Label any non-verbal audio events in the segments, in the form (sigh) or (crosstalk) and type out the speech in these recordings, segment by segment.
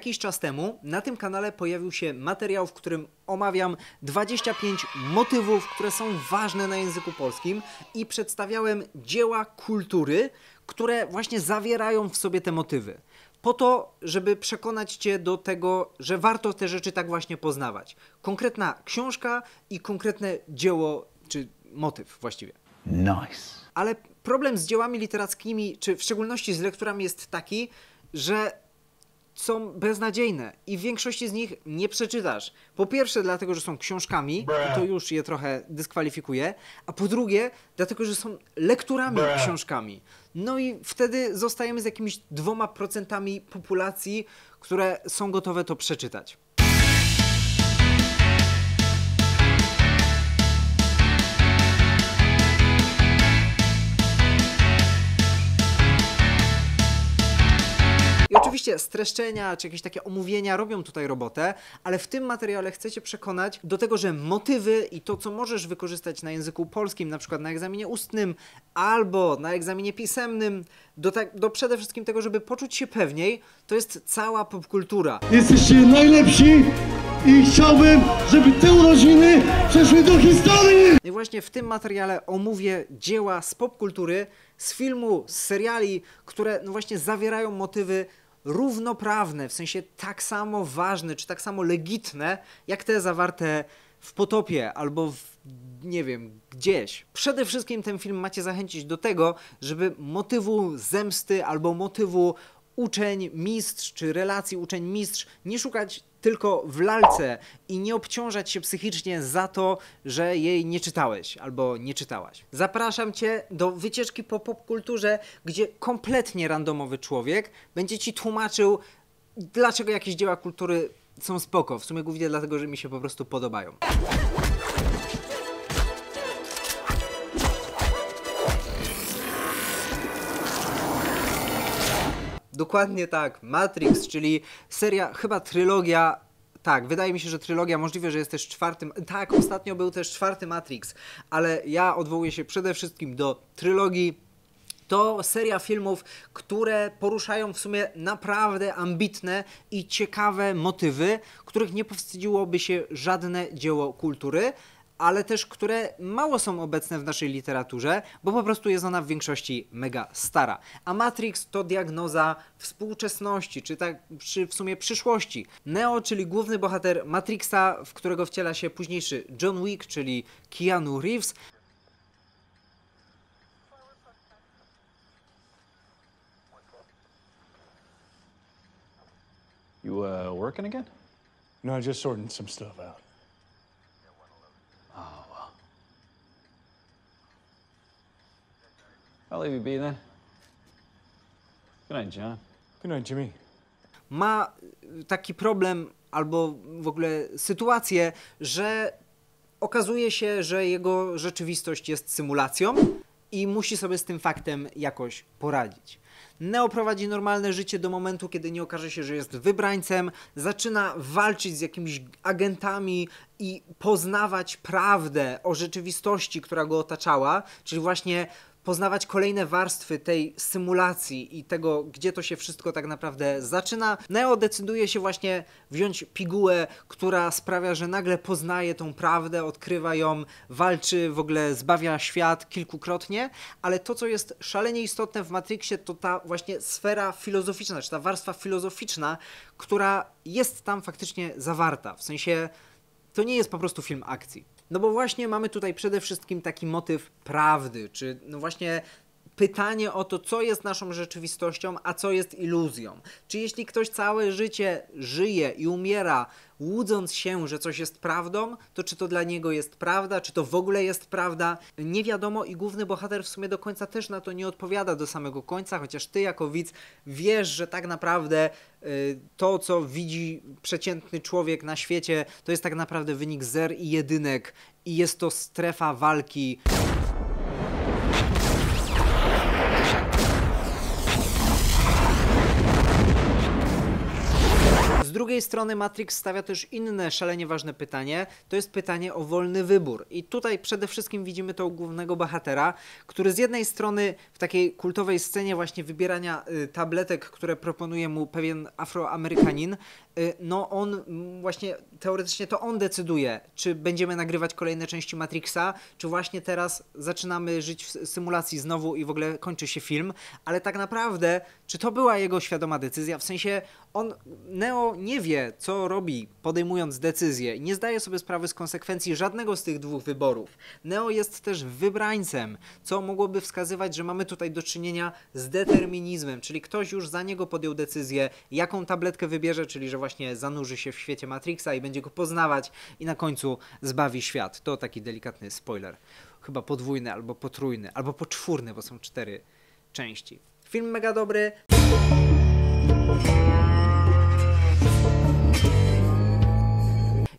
Jakiś czas temu na tym kanale pojawił się materiał, w którym omawiam 25 motywów, które są ważne na języku polskim i przedstawiałem dzieła kultury, które właśnie zawierają w sobie te motywy. Po to, żeby przekonać Cię do tego, że warto te rzeczy tak właśnie poznawać. Konkretna książka i konkretne dzieło, czy motyw właściwie. Nice. Ale problem z dziełami literackimi, czy w szczególności z lekturami, jest taki, że są beznadziejne i w większości z nich nie przeczytasz. Po pierwsze, dlatego, że są książkami, to już je trochę dyskwalifikuje, a po drugie, dlatego, że są lekturami, książkami. No i wtedy zostajemy z jakimiś dwoma procentami populacji, które są gotowe to przeczytać. Oczywiście streszczenia czy jakieś takie omówienia robią tutaj robotę, ale w tym materiale chcecie przekonać do tego, że motywy i to, co możesz wykorzystać na języku polskim, na przykład na egzaminie ustnym albo na egzaminie pisemnym, do, tak, do przede wszystkim tego, żeby poczuć się pewniej, to jest cała popkultura. Jesteście najlepsi i chciałbym, żeby te urodziny przeszły do historii! No I właśnie w tym materiale omówię dzieła z popkultury, z filmu, z seriali, które no właśnie zawierają motywy równoprawne, w sensie tak samo ważne, czy tak samo legitne, jak te zawarte w Potopie albo w, nie wiem, gdzieś. Przede wszystkim ten film macie zachęcić do tego, żeby motywu zemsty albo motywu uczeń, mistrz, czy relacji uczeń, mistrz, nie szukać tylko w lalce i nie obciążać się psychicznie za to, że jej nie czytałeś albo nie czytałaś. Zapraszam Cię do wycieczki po popkulturze, gdzie kompletnie randomowy człowiek będzie Ci tłumaczył, dlaczego jakieś dzieła kultury są spoko. W sumie głównie dlatego, że mi się po prostu podobają. dokładnie tak. Matrix, czyli seria, chyba trylogia tak, wydaje mi się, że trylogia możliwe, że jest też czwartym. Tak, ostatnio był też czwarty Matrix, ale ja odwołuję się przede wszystkim do trylogii. To seria filmów, które poruszają w sumie naprawdę ambitne i ciekawe motywy, których nie powstydziłoby się żadne dzieło kultury ale też które mało są obecne w naszej literaturze, bo po prostu jest ona w większości mega stara. A Matrix to diagnoza współczesności, czy tak czy w sumie przyszłości. Neo, czyli główny bohater Matrixa, w którego wciela się późniejszy John Wick, czyli Keanu Reeves, You uh, working again? No, just sorting some stuff out. I'll leave you be then. Good night, John. Good night, Jimmy. Ma y, taki problem albo w ogóle sytuację, że okazuje się, że jego rzeczywistość jest symulacją i musi sobie z tym faktem jakoś poradzić. Neo prowadzi normalne życie do momentu, kiedy nie okaże się, że jest wybrańcem, zaczyna walczyć z jakimiś agentami i poznawać prawdę o rzeczywistości, która go otaczała, czyli właśnie poznawać kolejne warstwy tej symulacji i tego, gdzie to się wszystko tak naprawdę zaczyna, Neo decyduje się właśnie wziąć pigułę, która sprawia, że nagle poznaje tą prawdę, odkrywa ją, walczy, w ogóle zbawia świat kilkukrotnie, ale to, co jest szalenie istotne w Matrixie, to ta właśnie sfera filozoficzna, czy znaczy ta warstwa filozoficzna, która jest tam faktycznie zawarta. W sensie to nie jest po prostu film akcji no bo właśnie mamy tutaj przede wszystkim taki motyw prawdy, czy no właśnie pytanie o to, co jest naszą rzeczywistością, a co jest iluzją. Czy jeśli ktoś całe życie żyje i umiera łudząc się, że coś jest prawdą, to czy to dla niego jest prawda, czy to w ogóle jest prawda, nie wiadomo i główny bohater w sumie do końca też na to nie odpowiada do samego końca, chociaż ty jako widz wiesz, że tak naprawdę y, to, co widzi przeciętny człowiek na świecie, to jest tak naprawdę wynik zer i jedynek i jest to strefa walki. drugiej strony Matrix stawia też inne szalenie ważne pytanie, to jest pytanie o wolny wybór. I tutaj przede wszystkim widzimy to u głównego bohatera, który z jednej strony w takiej kultowej scenie właśnie wybierania y, tabletek, które proponuje mu pewien afroamerykanin, y, no on właśnie teoretycznie to on decyduje, czy będziemy nagrywać kolejne części Matrixa, czy właśnie teraz zaczynamy żyć w symulacji znowu i w ogóle kończy się film, ale tak naprawdę, czy to była jego świadoma decyzja? W sensie on, Neo nie wie, co robi, podejmując decyzję i nie zdaje sobie sprawy z konsekwencji żadnego z tych dwóch wyborów. Neo jest też wybrańcem, co mogłoby wskazywać, że mamy tutaj do czynienia z determinizmem, czyli ktoś już za niego podjął decyzję, jaką tabletkę wybierze, czyli że właśnie zanurzy się w świecie Matrixa i będzie go poznawać i na końcu zbawi świat. To taki delikatny spoiler. Chyba podwójny, albo potrójny, albo poczwórny, bo są cztery części. Film mega dobry.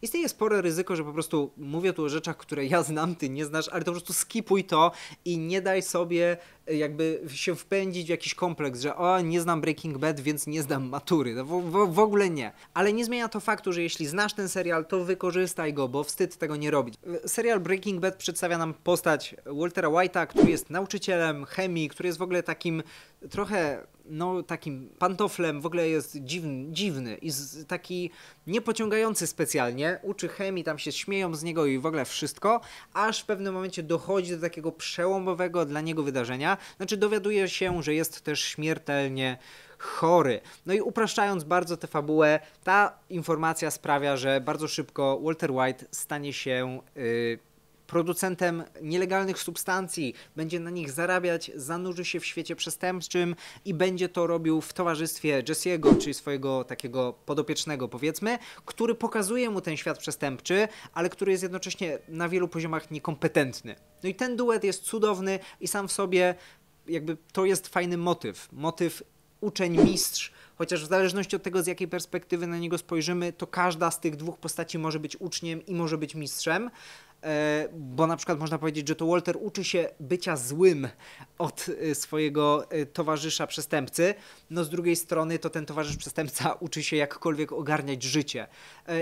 istnieje spore ryzyko, że po prostu mówię tu o rzeczach, które ja znam, ty nie znasz, ale to po prostu skipuj to i nie daj sobie e, jakby się wpędzić w jakiś kompleks, że o, nie znam Breaking Bad, więc nie znam matury. No, w, w, w ogóle nie. Ale nie zmienia to faktu, że jeśli znasz ten serial, to wykorzystaj go, bo wstyd tego nie robić. E, serial Breaking Bad przedstawia nam postać Waltera White'a, który jest nauczycielem chemii, który jest w ogóle takim trochę no, takim pantoflem, w ogóle jest dziwny, dziwny i z, taki niepociągający specjalnie. Uczy chemii, tam się śmieją z niego i w ogóle wszystko, aż w pewnym momencie dochodzi do takiego przełomowego dla niego wydarzenia. Znaczy, dowiaduje się, że jest też śmiertelnie chory. No i upraszczając bardzo tę fabułę, ta informacja sprawia, że bardzo szybko Walter White stanie się. Yy, producentem nielegalnych substancji, będzie na nich zarabiać, zanurzy się w świecie przestępczym i będzie to robił w towarzystwie Jesse'ego, czyli swojego takiego podopiecznego powiedzmy, który pokazuje mu ten świat przestępczy, ale który jest jednocześnie na wielu poziomach niekompetentny. No i ten duet jest cudowny i sam w sobie jakby to jest fajny motyw, motyw uczeń-mistrz, chociaż w zależności od tego, z jakiej perspektywy na niego spojrzymy, to każda z tych dwóch postaci może być uczniem i może być mistrzem. E, bo na przykład można powiedzieć, że to Walter uczy się bycia złym od e, swojego e, towarzysza przestępcy, no z drugiej strony to ten towarzysz przestępca (laughs) uczy się jakkolwiek ogarniać życie.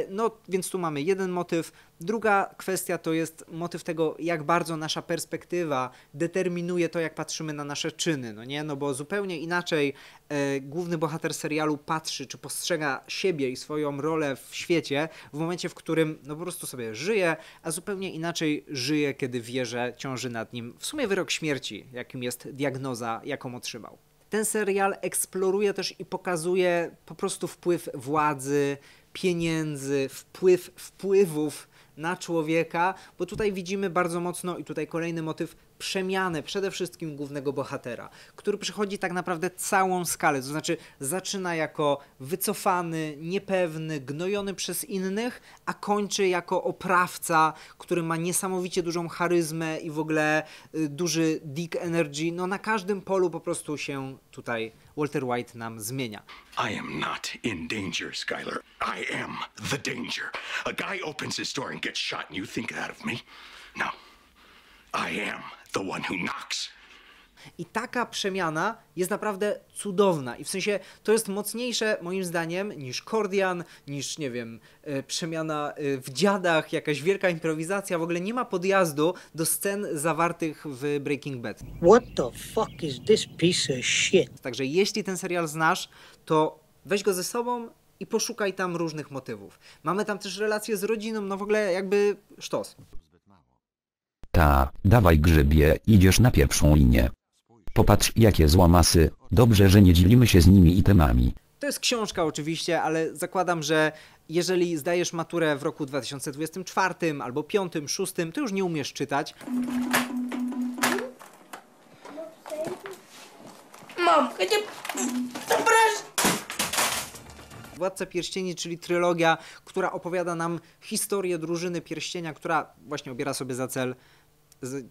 No więc tu mamy jeden motyw. Druga kwestia to jest motyw tego, jak bardzo nasza perspektywa determinuje to, jak patrzymy na nasze czyny, no nie? No bo zupełnie inaczej E, główny bohater serialu patrzy czy postrzega siebie i swoją rolę w świecie w momencie, w którym no po prostu sobie żyje, a zupełnie inaczej żyje, kiedy wie, że ciąży nad nim w sumie wyrok śmierci, jakim jest diagnoza, jaką otrzymał. Ten serial eksploruje też i pokazuje po prostu wpływ władzy, pieniędzy, wpływ wpływów na człowieka, bo tutaj widzimy bardzo mocno, i tutaj kolejny motyw, przemianę przede wszystkim głównego bohatera, który przychodzi tak naprawdę całą skalę, to znaczy zaczyna jako wycofany, niepewny, gnojony przez innych, a kończy jako oprawca, który ma niesamowicie dużą charyzmę i w ogóle y, duży dick energy, no na każdym polu po prostu się tutaj Walter White nam zmienia. I am not in danger, Skyler. I am the danger. A guy opens his door and gets shot and you think that of me? No. I am the one who knocks. I taka przemiana jest naprawdę cudowna. I w sensie to jest mocniejsze moim zdaniem niż Kordian, niż nie wiem, e, przemiana e, w dziadach, jakaś wielka improwizacja. W ogóle nie ma podjazdu do scen zawartych w Breaking Bad. What the fuck is this piece of shit? Także jeśli ten serial znasz, to weź go ze sobą i poszukaj tam różnych motywów. Mamy tam też relacje z rodziną, no w ogóle jakby sztos. Ta, dawaj grzybie, idziesz na pierwszą linię. Popatrz jakie złamasy, dobrze, że nie dzielimy się z nimi itemami. To jest książka oczywiście, ale zakładam, że jeżeli zdajesz maturę w roku 2024 albo 5, 6, to już nie umiesz czytać. Mam, gdzie... Władca Pierścieni, czyli trylogia, która opowiada nam historię drużyny Pierścienia, która właśnie obiera sobie za cel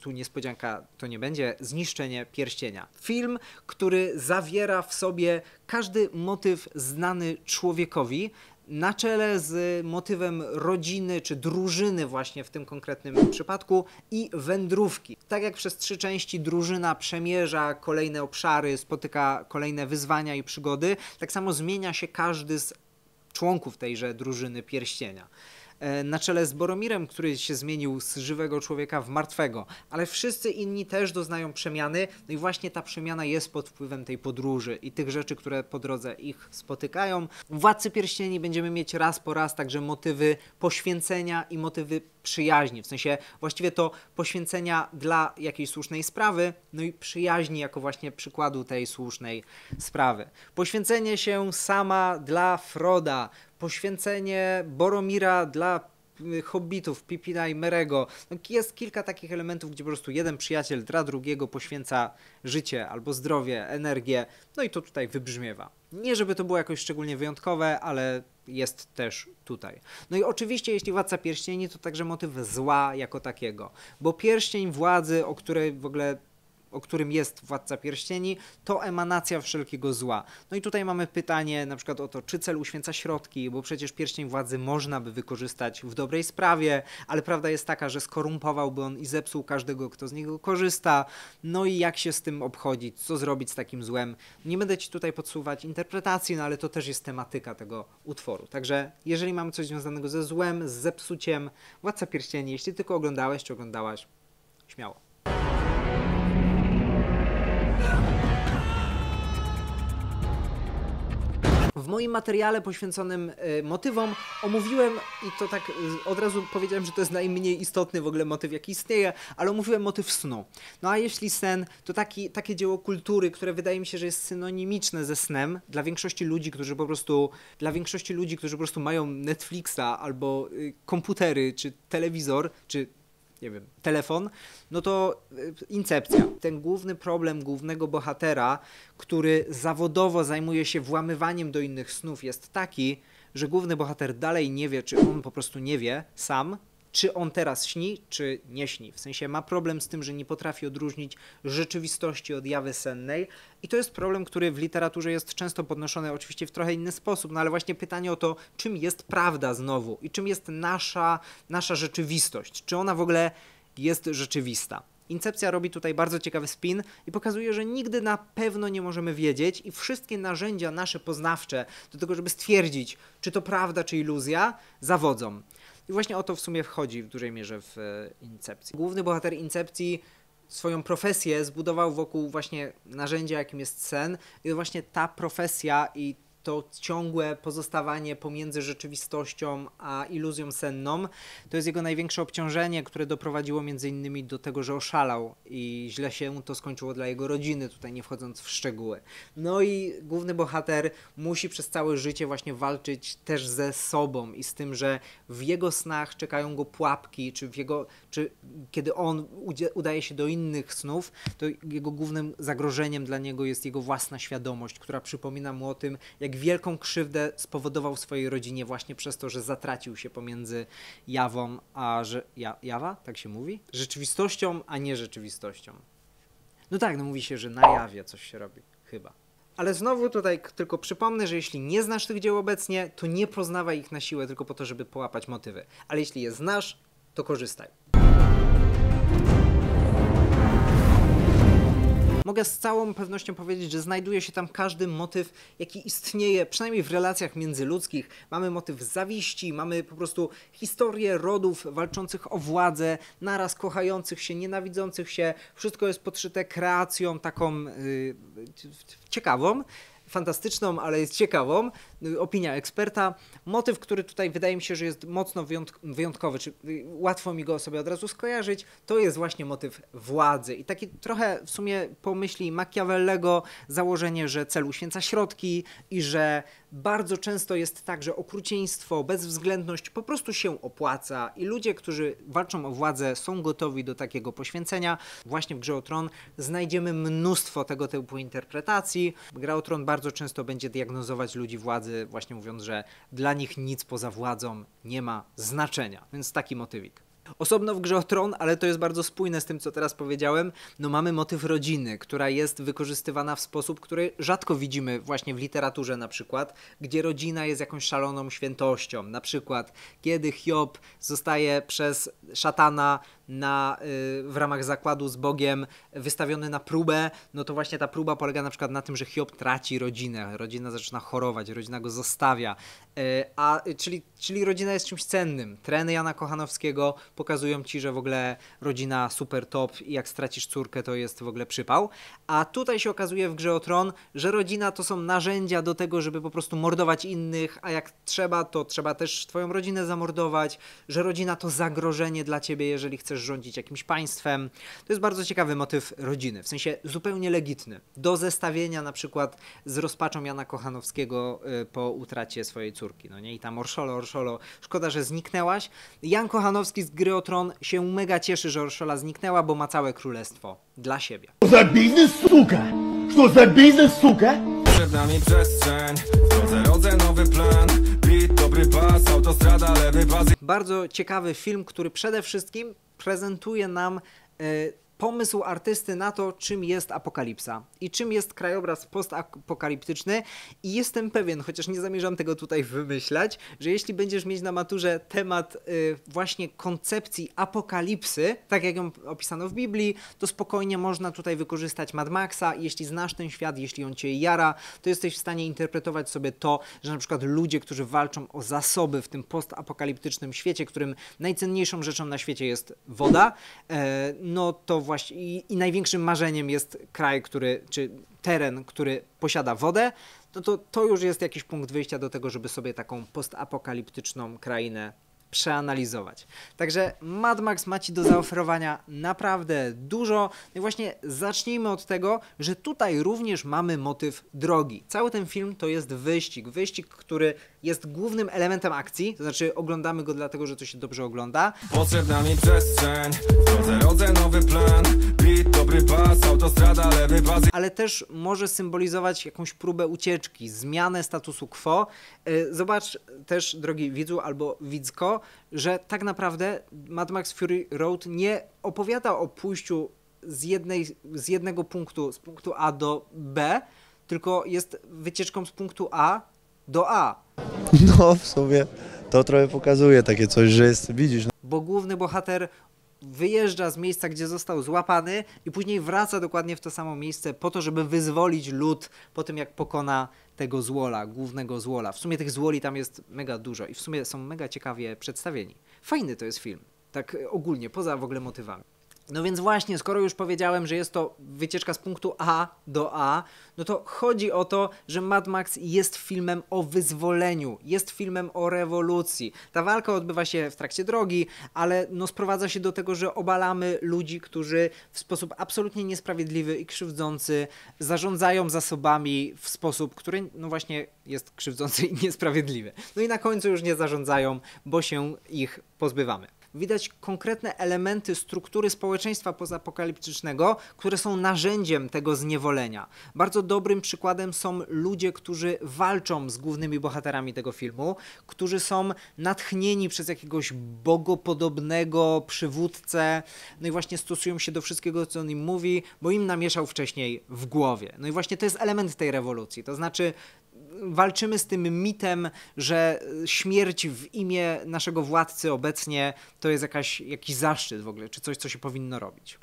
tu niespodzianka to nie będzie, zniszczenie pierścienia. Film, który zawiera w sobie każdy motyw znany człowiekowi, na czele z motywem rodziny czy drużyny właśnie w tym konkretnym przypadku i wędrówki. Tak jak przez trzy części drużyna przemierza kolejne obszary, spotyka kolejne wyzwania i przygody, tak samo zmienia się każdy z członków tejże drużyny pierścienia. E, na czele z Boromirem, który się zmienił z żywego człowieka w martwego, ale wszyscy inni też doznają przemiany, no i właśnie ta przemiana jest pod wpływem tej podróży i tych rzeczy, które po drodze ich spotykają. Władcy Pierścieni będziemy mieć raz po raz także motywy poświęcenia i motywy przyjaźni, w sensie właściwie to poświęcenia dla jakiejś słusznej sprawy, no i przyjaźni jako właśnie przykładu tej słusznej sprawy. Poświęcenie się sama dla Froda, poświęcenie Boromira dla y, hobbitów, Pipina i Merego. No jest kilka takich elementów, gdzie po prostu jeden przyjaciel dla drugiego poświęca życie albo zdrowie, energię, no i to tutaj wybrzmiewa. Nie żeby to było jakoś szczególnie wyjątkowe, ale jest też tutaj. No i oczywiście, jeśli władca pierścieni, to także motyw zła jako takiego, bo pierścień władzy, o której w ogóle o którym jest Władca Pierścieni, to emanacja wszelkiego zła. No i tutaj mamy pytanie na przykład o to, czy cel uświęca środki, bo przecież Pierścień Władzy można by wykorzystać w dobrej sprawie, ale prawda jest taka, że skorumpowałby on i zepsuł każdego, kto z niego korzysta. No i jak się z tym obchodzić, co zrobić z takim złem. Nie będę Ci tutaj podsuwać interpretacji, no ale to też jest tematyka tego utworu. Także jeżeli mamy coś związanego ze złem, z zepsuciem, Władca Pierścieni, jeśli tylko oglądałeś czy oglądałaś, śmiało. W moim materiale poświęconym e, motywom omówiłem, i to tak e, od razu powiedziałem, że to jest najmniej istotny w ogóle motyw, jaki istnieje, ale omówiłem motyw snu. No a jeśli sen, to taki, takie dzieło kultury, które wydaje mi się, że jest synonimiczne ze snem dla większości ludzi, którzy po prostu, dla większości ludzi, którzy po prostu mają Netflixa albo y, komputery, czy telewizor, czy nie wiem, telefon, no to y, incepcja. Ten główny problem głównego bohatera, który zawodowo zajmuje się włamywaniem do innych snów, jest taki, że główny bohater dalej nie wie, czy on po prostu nie wie sam, czy on teraz śni, czy nie śni. W sensie ma problem z tym, że nie potrafi odróżnić rzeczywistości od jawy sennej. I to jest problem, który w literaturze jest często podnoszony oczywiście w trochę inny sposób, no ale właśnie pytanie o to, czym jest prawda znowu i czym jest nasza, nasza rzeczywistość. Czy ona w ogóle jest rzeczywista? Incepcja robi tutaj bardzo ciekawy spin i pokazuje, że nigdy na pewno nie możemy wiedzieć i wszystkie narzędzia nasze poznawcze do tego, żeby stwierdzić, czy to prawda, czy iluzja, zawodzą. I właśnie o to w sumie wchodzi w dużej mierze w e, Incepcji. Główny bohater Incepcji swoją profesję zbudował wokół właśnie narzędzia, jakim jest sen i właśnie ta profesja i to ciągłe pozostawanie pomiędzy rzeczywistością a iluzją senną, to jest jego największe obciążenie, które doprowadziło między innymi do tego, że oszalał i źle się to skończyło dla jego rodziny, tutaj nie wchodząc w szczegóły. No i główny bohater musi przez całe życie właśnie walczyć też ze sobą i z tym, że w jego snach czekają go pułapki, czy w jego, czy kiedy on udaje się do innych snów, to jego głównym zagrożeniem dla niego jest jego własna świadomość, która przypomina mu o tym, jak i wielką krzywdę spowodował swojej rodzinie właśnie przez to, że zatracił się pomiędzy jawą a że, ja, jawa, tak się mówi? Rzeczywistością, a nie rzeczywistością. No tak, no mówi się, że na jawie coś się robi, chyba. Ale znowu tutaj tylko przypomnę, że jeśli nie znasz tych dzieł obecnie, to nie poznawaj ich na siłę tylko po to, żeby połapać motywy. Ale jeśli je znasz, to korzystaj. mogę z całą pewnością powiedzieć, że znajduje się tam każdy motyw, jaki istnieje, przynajmniej w relacjach międzyludzkich. Mamy motyw zawiści, mamy po prostu historię rodów walczących o władzę, naraz kochających się, nienawidzących się. Wszystko jest podszyte kreacją taką yy, ciekawą fantastyczną, ale jest ciekawą, y, opinia eksperta. Motyw, który tutaj wydaje mi się, że jest mocno wyjątkowy, czy y, łatwo mi go sobie od razu skojarzyć, to jest właśnie motyw władzy. I taki trochę w sumie pomyśli Machiavellego założenie, że cel uświęca środki i że bardzo często jest tak, że okrucieństwo, bezwzględność po prostu się opłaca i ludzie, którzy walczą o władzę, są gotowi do takiego poświęcenia. Właśnie w Grze o Tron znajdziemy mnóstwo tego typu interpretacji. Gra o Tron bardzo często będzie diagnozować ludzi władzy, właśnie mówiąc, że dla nich nic poza władzą nie ma znaczenia. Więc taki motywik. Osobno w grze o tron, ale to jest bardzo spójne z tym, co teraz powiedziałem, no mamy motyw rodziny, która jest wykorzystywana w sposób, który rzadko widzimy właśnie w literaturze na przykład, gdzie rodzina jest jakąś szaloną świętością. Na przykład, kiedy Hiob zostaje przez szatana na, y, w ramach zakładu z Bogiem wystawiony na próbę, no to właśnie ta próba polega na przykład na tym, że Hiob traci rodzinę, rodzina zaczyna chorować, rodzina go zostawia, y, a, y, czyli, czyli rodzina jest czymś cennym. Treny Jana Kochanowskiego pokazują ci, że w ogóle rodzina super top i jak stracisz córkę, to jest w ogóle przypał. A tutaj się okazuje w Grze o Tron, że rodzina to są narzędzia do tego, żeby po prostu mordować innych, a jak trzeba, to trzeba też twoją rodzinę zamordować, że rodzina to zagrożenie dla ciebie, jeżeli chcesz chcesz rządzić jakimś państwem. To jest bardzo ciekawy motyw rodziny, w sensie zupełnie legitny. Do zestawienia na przykład z rozpaczą Jana Kochanowskiego y, po utracie swojej córki. No nie? I tam Orszolo, Orszolo, szkoda, że zniknęłaś. Jan Kochanowski z Gry o Tron się mega cieszy, że Orszola zniknęła, bo ma całe królestwo dla siebie. Co za biznes, suka! Co za biznes, suka! Przed nami przestrzeń, wchodzę, rodzę nowy plan, bit, dobry pas, autostrada, lewy bazy. Bardzo ciekawy film, który przede wszystkim prezentuje nam y, pomysł artysty na to, czym jest apokalipsa i czym jest krajobraz postapokaliptyczny i jestem pewien, chociaż nie zamierzam tego tutaj wymyślać, że jeśli będziesz mieć na maturze temat y, właśnie koncepcji apokalipsy, tak jak ją opisano w Biblii, to spokojnie można tutaj wykorzystać Mad Maxa. Jeśli znasz ten świat, jeśli on cię jara, to jesteś w stanie interpretować sobie to, że na przykład ludzie, którzy walczą o zasoby w tym postapokaliptycznym świecie, którym najcenniejszą rzeczą na świecie jest woda, y, no to właśnie i, i największym marzeniem jest kraj, który, czy teren, który posiada wodę, no to to już jest jakiś punkt wyjścia do tego, żeby sobie taką postapokaliptyczną krainę przeanalizować. Także Mad Max ma Ci do zaoferowania naprawdę dużo. No i właśnie zacznijmy od tego, że tutaj również mamy motyw drogi. Cały ten film to jest wyścig. Wyścig, który jest głównym elementem akcji, to znaczy oglądamy go dlatego, że to się dobrze ogląda. Potrzebna mi przestrzeń, rodzę, rodzę nowy plan, beat, dobry bas, autostrada, lewy bas. Ale też może symbolizować jakąś próbę ucieczki, zmianę statusu quo. E, zobacz też, drogi widzu albo widzko, że tak naprawdę Mad Max Fury Road nie opowiada o pójściu z, jednej, z jednego punktu, z punktu A do B, tylko jest wycieczką z punktu A do A. (laughs) No, w sumie to trochę pokazuje takie coś, że jest, widzisz. No. Bo główny bohater wyjeżdża z miejsca, gdzie został złapany i później wraca dokładnie w to samo miejsce po to, żeby wyzwolić lud po tym, jak pokona tego złola, głównego złola. W sumie tych złoli tam jest mega dużo i w sumie są mega ciekawie przedstawieni. Fajny to jest film, tak ogólnie, poza w ogóle motywami. No więc właśnie, skoro już powiedziałem, że jest to wycieczka z punktu A do A, no to chodzi o to, że Mad Max jest filmem o wyzwoleniu, jest filmem o rewolucji. Ta walka odbywa się w trakcie drogi, ale no sprowadza się do tego, że obalamy ludzi, którzy w sposób absolutnie niesprawiedliwy i krzywdzący zarządzają zasobami w sposób, który no właśnie jest krzywdzący i (laughs) niesprawiedliwy. No i na końcu już nie zarządzają, bo się ich pozbywamy widać konkretne elementy struktury społeczeństwa pozapokaliptycznego, które są narzędziem tego zniewolenia. Bardzo dobrym przykładem są ludzie, którzy walczą z głównymi bohaterami tego filmu, którzy są natchnieni przez jakiegoś bogopodobnego przywódcę, no i właśnie stosują się do wszystkiego, co on im mówi, bo im namieszał wcześniej w głowie. No i właśnie to jest element tej rewolucji. To znaczy, walczymy z tym mitem, że e, śmierć w imię naszego władcy obecnie to jest jakaś, jakiś zaszczyt w ogóle, czy coś, co się powinno robić.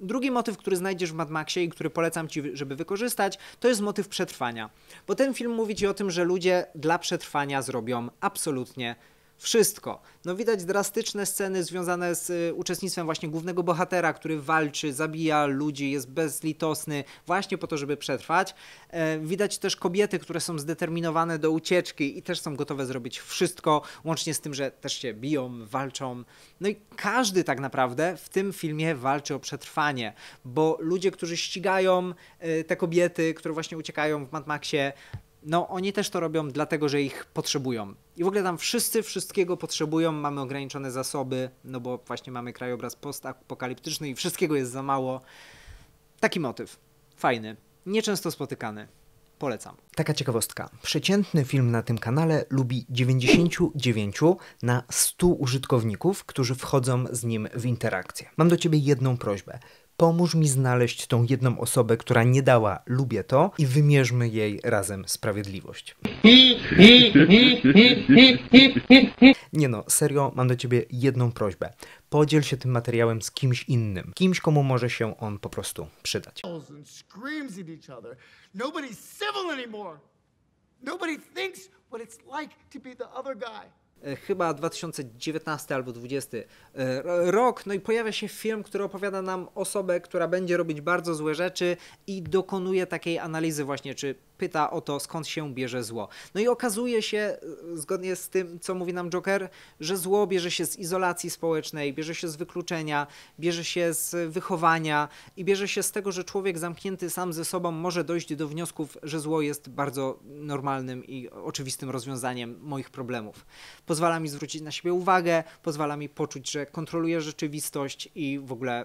Drugi motyw, który znajdziesz w Mad Maxie i który polecam ci, żeby wykorzystać, to jest motyw przetrwania. Bo ten film mówi ci o tym, że ludzie dla przetrwania zrobią absolutnie wszystko. No widać drastyczne sceny związane z y, uczestnictwem właśnie głównego bohatera, który walczy, zabija ludzi, jest bezlitosny właśnie po to, żeby przetrwać. E, widać też kobiety, które są zdeterminowane do ucieczki i też są gotowe zrobić wszystko, łącznie z tym, że też się biją, walczą. No i każdy tak naprawdę w tym filmie walczy o przetrwanie, bo ludzie, którzy ścigają y, te kobiety, które właśnie uciekają w Mad Maxie, no oni też to robią dlatego, że ich potrzebują. I w ogóle tam wszyscy wszystkiego potrzebują, mamy ograniczone zasoby, no bo właśnie mamy krajobraz postapokaliptyczny i wszystkiego jest za mało. Taki motyw. Fajny. Nieczęsto spotykany. Polecam. Taka ciekawostka. Przeciętny film na tym kanale lubi 99 na 100 użytkowników, którzy wchodzą z nim w interakcję. Mam do ciebie jedną prośbę pomóż mi znaleźć tą jedną osobę, która nie dała, lubię to i wymierzmy jej razem sprawiedliwość. Nie no, serio, mam do ciebie jedną prośbę. Podziel się tym materiałem z kimś innym, kimś komu może się on po prostu przydać. Nobody thinks what it's like to be the other guy. E, chyba 2019 albo 2020 e, rok, no i pojawia się film, który opowiada nam osobę, która będzie robić bardzo złe rzeczy i dokonuje takiej analizy właśnie, czy pyta o to, skąd się bierze zło. No i okazuje się, e, zgodnie z tym, co mówi nam Joker, że zło bierze się z izolacji społecznej, bierze się z wykluczenia, bierze się z wychowania i bierze się z tego, że człowiek zamknięty sam ze sobą może dojść do wniosków, że zło jest bardzo normalnym i oczywistym rozwiązaniem moich problemów pozwala mi zwrócić na siebie uwagę, pozwala mi poczuć, że kontroluję rzeczywistość i w ogóle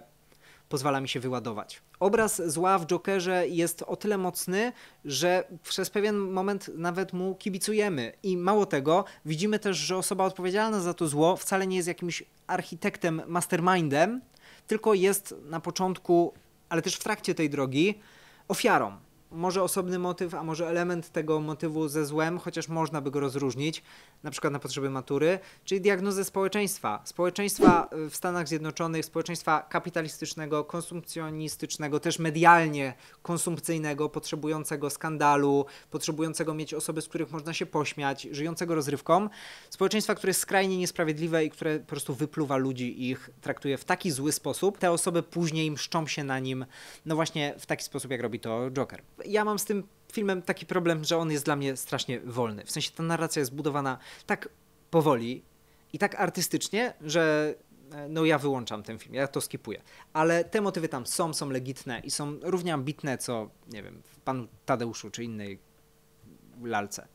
pozwala mi się wyładować. Obraz zła w Jokerze jest o tyle mocny, że przez pewien moment nawet mu kibicujemy. I mało tego, widzimy też, że osoba odpowiedzialna za to zło wcale nie jest jakimś architektem, mastermindem, tylko jest na początku, ale też w trakcie tej drogi, ofiarą może osobny motyw, a może element tego motywu ze złem, chociaż można by go rozróżnić, na przykład na potrzeby matury, czyli diagnozę społeczeństwa. Społeczeństwa y, w Stanach Zjednoczonych, społeczeństwa kapitalistycznego, konsumpcjonistycznego, też medialnie konsumpcyjnego, potrzebującego skandalu, potrzebującego mieć osoby, z których można się pośmiać, żyjącego rozrywką. Społeczeństwa, które jest skrajnie niesprawiedliwe i które po prostu wypluwa ludzi i ich traktuje w taki zły sposób. Te osoby później mszczą się na nim, no właśnie w taki sposób, jak robi to Joker ja mam z tym filmem taki problem, że on jest dla mnie strasznie wolny. W sensie ta narracja jest budowana tak powoli i tak artystycznie, że e, no ja wyłączam ten film, ja to skipuję. Ale te motywy tam są, są legitne i są równie ambitne, co, nie wiem, w panu Tadeuszu czy innej lalce.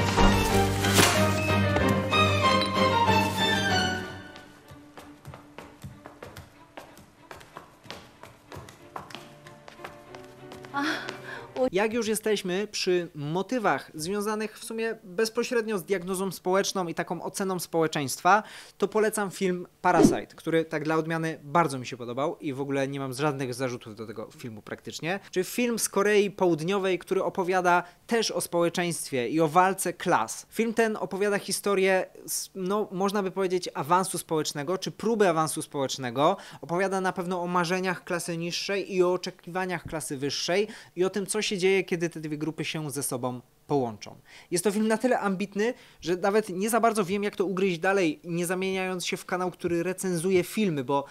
Jak już jesteśmy przy motywach związanych w sumie bezpośrednio z diagnozą społeczną i taką oceną społeczeństwa, to polecam film Parasite, który tak dla odmiany bardzo mi się podobał i w ogóle nie mam żadnych zarzutów do tego filmu praktycznie. Czy film z Korei Południowej, który opowiada też o społeczeństwie i o walce klas. Film ten opowiada historię, no można by powiedzieć, awansu społecznego, czy próby awansu społecznego. Opowiada na pewno o marzeniach klasy niższej i o oczekiwaniach klasy wyższej i o tym, co się się dzieje, kiedy te dwie grupy się ze sobą połączą. Jest to film na tyle ambitny, że nawet nie za bardzo wiem, jak to ugryźć dalej, nie zamieniając się w kanał, który recenzuje filmy, bo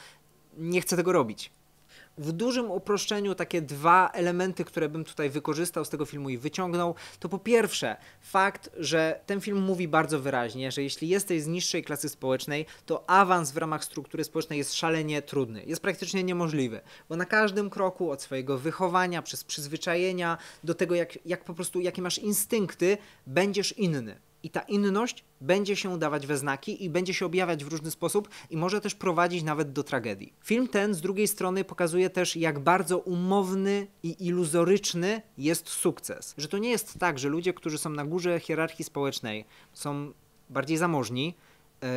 nie chcę tego robić w dużym uproszczeniu takie dwa elementy, które bym tutaj wykorzystał z tego filmu i wyciągnął, to po pierwsze fakt, że ten film mówi bardzo wyraźnie, że jeśli jesteś z niższej klasy społecznej, to awans w ramach struktury społecznej jest szalenie trudny, jest praktycznie niemożliwy, bo na każdym kroku od swojego wychowania, przez przyzwyczajenia, do tego jak, jak po prostu jakie masz instynkty, będziesz inny. I ta inność będzie się dawać we znaki i będzie się objawiać w różny sposób i może też prowadzić nawet do tragedii. Film ten z drugiej strony pokazuje też, jak bardzo umowny i iluzoryczny jest sukces. Że to nie jest tak, że ludzie, którzy są na górze hierarchii społecznej, są bardziej zamożni, yy,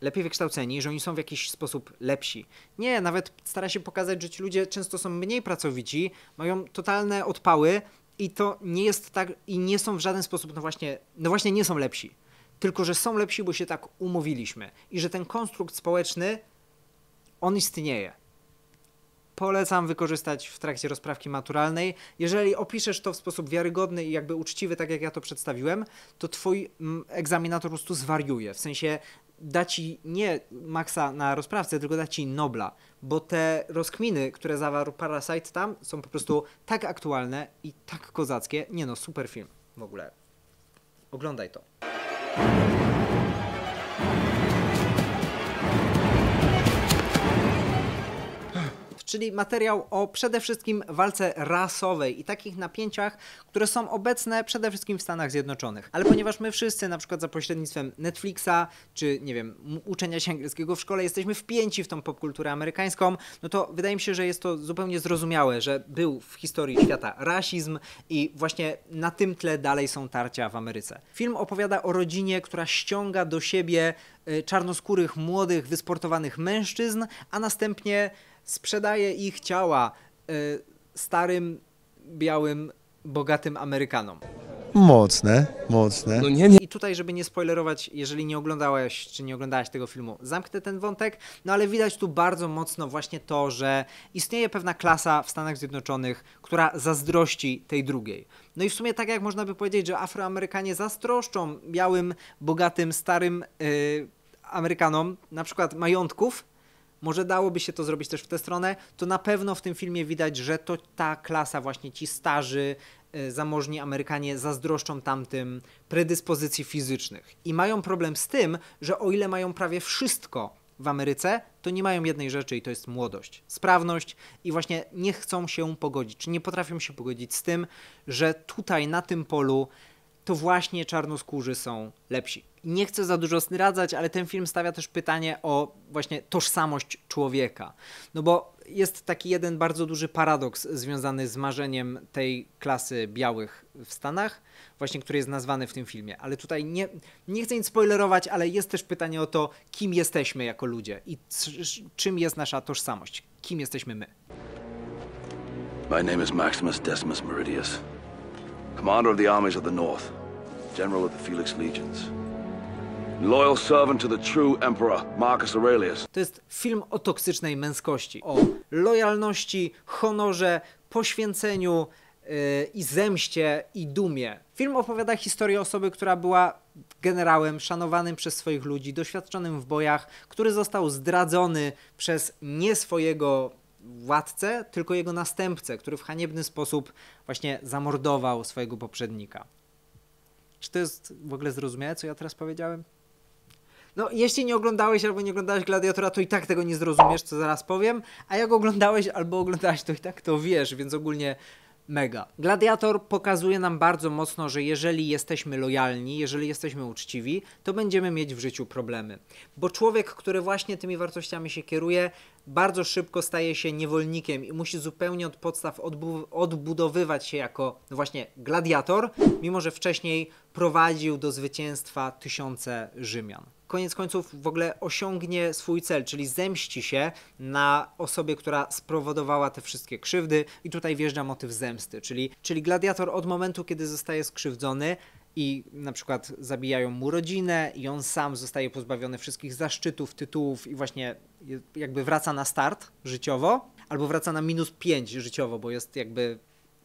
lepiej wykształceni, że oni są w jakiś sposób lepsi. Nie, nawet stara się pokazać, że ci ludzie często są mniej pracowici, mają totalne odpały, i to nie jest tak, i nie są w żaden sposób, no właśnie, no właśnie nie są lepsi. Tylko, że są lepsi, bo się tak umówiliśmy. I że ten konstrukt społeczny, on istnieje. Polecam wykorzystać w trakcie rozprawki maturalnej. Jeżeli opiszesz to w sposób wiarygodny i jakby uczciwy, tak jak ja to przedstawiłem, to twój mm, egzaminator po prostu zwariuje. W sensie da ci nie Maxa na rozprawce tylko da ci Nobla, bo te rozkminy, które zawarł Parasite tam, są po prostu tak aktualne i tak kozackie. Nie no, super film w ogóle. Oglądaj to. czyli materiał o przede wszystkim walce rasowej i takich napięciach, które są obecne przede wszystkim w Stanach Zjednoczonych. Ale ponieważ my wszyscy, na przykład za pośrednictwem Netflixa, czy nie wiem, uczenia się angielskiego w szkole, jesteśmy wpięci w tą popkulturę amerykańską, no to wydaje mi się, że jest to zupełnie zrozumiałe, że był w historii świata rasizm i właśnie na tym tle dalej są tarcia w Ameryce. Film opowiada o rodzinie, która ściąga do siebie y, czarnoskórych, młodych, wysportowanych mężczyzn, a następnie sprzedaje ich ciała y, starym, białym, bogatym Amerykanom. Mocne, mocne. No nie, nie. I tutaj, żeby nie spoilerować, jeżeli nie oglądałeś czy nie oglądałaś tego filmu, zamknę ten wątek, no ale widać tu bardzo mocno właśnie to, że istnieje pewna klasa w Stanach Zjednoczonych, która zazdrości tej drugiej. No i w sumie tak jak można by powiedzieć, że Afroamerykanie zazdroszczą białym, bogatym, starym yy, Amerykanom na przykład majątków, może dałoby się to zrobić też w tę stronę, to na pewno w tym filmie widać, że to ta klasa, właśnie ci starzy, e, zamożni Amerykanie zazdroszczą tamtym predyspozycji fizycznych. I mają problem z tym, że o ile mają prawie wszystko w Ameryce, to nie mają jednej rzeczy i to jest młodość, sprawność i właśnie nie chcą się pogodzić, czy nie potrafią się pogodzić z tym, że tutaj na tym polu to właśnie czarnoskórzy są lepsi. Nie chcę za dużo zdradzać, ale ten film stawia też pytanie o właśnie tożsamość człowieka. No bo jest taki jeden bardzo duży paradoks związany z marzeniem tej klasy białych w Stanach, właśnie który jest nazwany w tym filmie. Ale tutaj nie, nie chcę nic spoilerować, ale jest też pytanie o to, kim jesteśmy jako ludzie i czym jest nasza tożsamość, kim jesteśmy my. My name is Maximus Decimus Meridius commander of the armies of the north, general of the Felix Legions. Loyal servant to the true emperor, Marcus Aurelius. To jest film o toksycznej męskości, o lojalności, honorze, poświęceniu yy, i zemście i dumie. Film opowiada historię osoby, która była generałem szanowanym przez swoich ludzi, doświadczonym w bojach, który został zdradzony przez nie swojego władcę, tylko jego następcę, który w haniebny sposób właśnie zamordował swojego poprzednika. Czy to jest w ogóle zrozumiałe, co ja teraz powiedziałem? No, jeśli nie oglądałeś albo nie oglądałeś Gladiatora, to i tak tego nie zrozumiesz, co zaraz powiem, a jak oglądałeś albo oglądałeś, to i tak to wiesz, więc ogólnie mega. Gladiator pokazuje nam bardzo mocno, że jeżeli jesteśmy lojalni, jeżeli jesteśmy uczciwi, to będziemy mieć w życiu problemy. Bo człowiek, który właśnie tymi wartościami się kieruje, bardzo szybko staje się niewolnikiem i musi zupełnie od podstaw odbu odbudowywać się jako no właśnie gladiator, mimo że wcześniej prowadził do zwycięstwa tysiące Rzymian koniec końców w ogóle osiągnie swój cel, czyli zemści się na osobie, która sprowodowała te wszystkie krzywdy i tutaj wjeżdża motyw zemsty, czyli, czyli gladiator od momentu, kiedy zostaje skrzywdzony i na przykład zabijają mu rodzinę i on sam zostaje pozbawiony wszystkich zaszczytów, tytułów i właśnie jakby wraca na start życiowo, albo wraca na minus 5 życiowo, bo jest jakby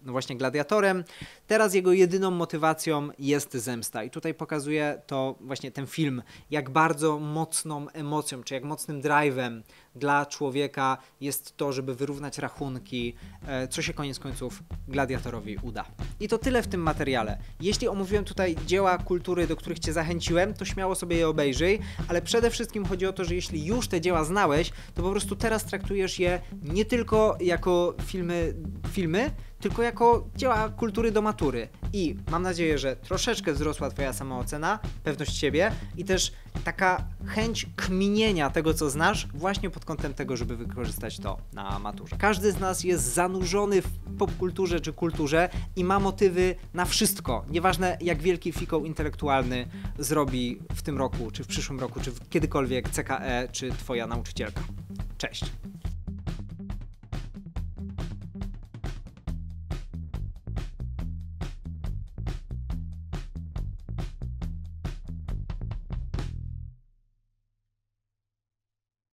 no właśnie gladiatorem. Teraz jego jedyną motywacją jest zemsta. I tutaj pokazuje to właśnie ten film, jak bardzo mocną emocją, czy jak mocnym drive'em dla człowieka jest to, żeby wyrównać rachunki, e, co się koniec końców gladiatorowi uda. I to tyle w tym materiale. Jeśli omówiłem tutaj dzieła kultury, do których Cię zachęciłem, to śmiało sobie je obejrzyj, ale przede wszystkim chodzi o to, że jeśli już te dzieła znałeś, to po prostu teraz traktujesz je nie tylko jako filmy, filmy tylko jako dzieła kultury do matury. I mam nadzieję, że troszeczkę wzrosła Twoja samoocena, pewność siebie i też taka chęć kminienia tego, co znasz, właśnie po pod kątem tego, żeby wykorzystać to na maturze. Każdy z nas jest zanurzony w popkulturze czy kulturze i ma motywy na wszystko. Nieważne jak wielki fikoł intelektualny zrobi w tym roku, czy w przyszłym roku, czy kiedykolwiek CKE, czy twoja nauczycielka. Cześć!